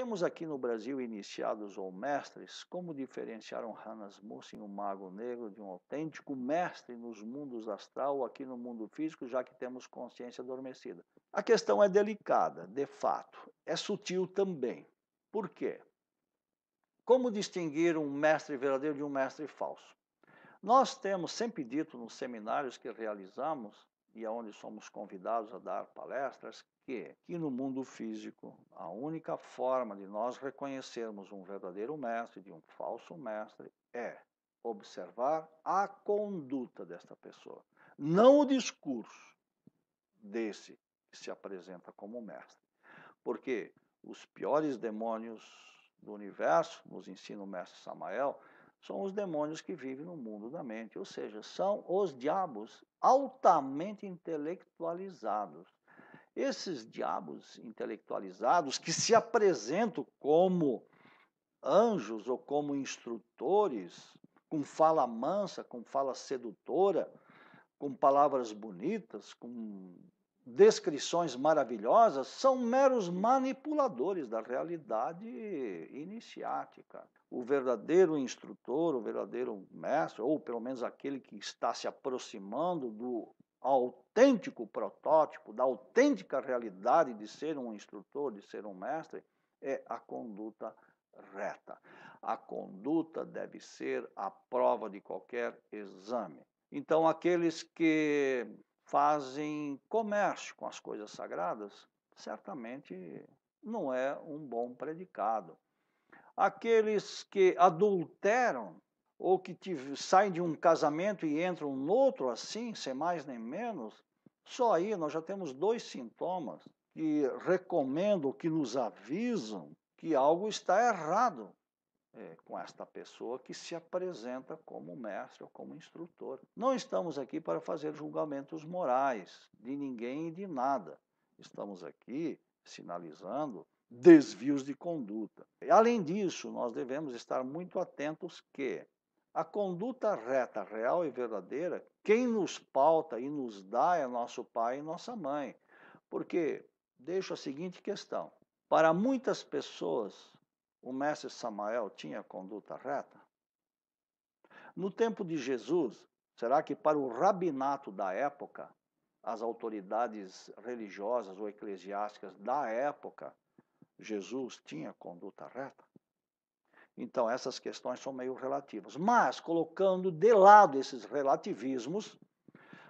temos aqui no Brasil iniciados ou mestres, como diferenciar um Hannas Mussing, um mago negro, de um autêntico mestre nos mundos astral, ou aqui no mundo físico, já que temos consciência adormecida? A questão é delicada, de fato. É sutil também. Por quê? Como distinguir um mestre verdadeiro de um mestre falso? Nós temos sempre dito nos seminários que realizamos e aonde somos convidados a dar palestras, que, que no mundo físico, a única forma de nós reconhecermos um verdadeiro mestre de um falso mestre é observar a conduta desta pessoa, não o discurso desse que se apresenta como mestre. Porque os piores demônios do universo, nos ensina o mestre Samael, são os demônios que vivem no mundo da mente, ou seja, são os diabos altamente intelectualizados. Esses diabos intelectualizados que se apresentam como anjos ou como instrutores, com fala mansa, com fala sedutora, com palavras bonitas, com descrições maravilhosas são meros manipuladores da realidade iniciática. O verdadeiro instrutor, o verdadeiro mestre, ou pelo menos aquele que está se aproximando do autêntico protótipo, da autêntica realidade de ser um instrutor, de ser um mestre, é a conduta reta. A conduta deve ser a prova de qualquer exame. Então, aqueles que fazem comércio com as coisas sagradas, certamente não é um bom predicado. Aqueles que adulteram ou que saem de um casamento e entram no outro assim, sem mais nem menos, só aí nós já temos dois sintomas que recomendam, que nos avisam que algo está errado é, com esta pessoa que se apresenta como mestre ou como instrutor. Não estamos aqui para fazer julgamentos morais de ninguém e de nada. Estamos aqui sinalizando desvios de conduta. Além disso, nós devemos estar muito atentos que a conduta reta, real e verdadeira, quem nos pauta e nos dá é nosso pai e nossa mãe. Porque deixo a seguinte questão: para muitas pessoas, o mestre Samael tinha conduta reta? No tempo de Jesus, será que para o rabinato da época, as autoridades religiosas ou eclesiásticas da época, Jesus tinha conduta reta? Então, essas questões são meio relativas. Mas, colocando de lado esses relativismos,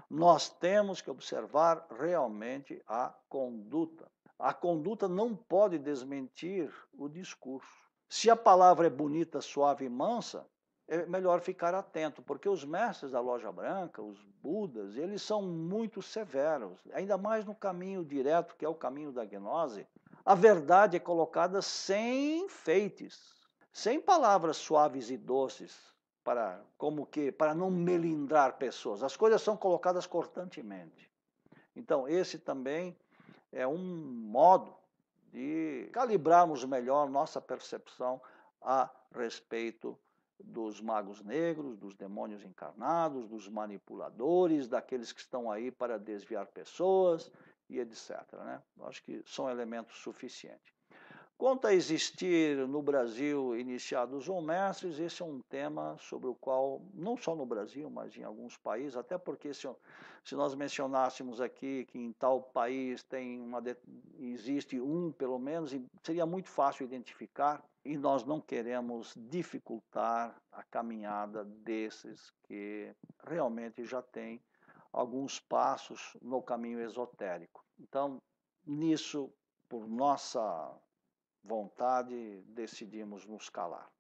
nós temos que observar realmente a conduta a conduta não pode desmentir o discurso. Se a palavra é bonita, suave e mansa, é melhor ficar atento, porque os mestres da loja branca, os budas, eles são muito severos, ainda mais no caminho direto, que é o caminho da gnose. A verdade é colocada sem feites, sem palavras suaves e doces, para como que para não melindrar pessoas. As coisas são colocadas cortantemente. Então, esse também é um modo de calibrarmos melhor nossa percepção a respeito dos magos negros, dos demônios encarnados, dos manipuladores, daqueles que estão aí para desviar pessoas e etc. Né? Eu acho que são elementos suficientes. Quanto a existir no Brasil iniciados ou mestres, esse é um tema sobre o qual, não só no Brasil, mas em alguns países, até porque se, se nós mencionássemos aqui que em tal país tem uma, existe um, pelo menos, seria muito fácil identificar, e nós não queremos dificultar a caminhada desses que realmente já têm alguns passos no caminho esotérico. Então, nisso, por nossa vontade, decidimos nos calar.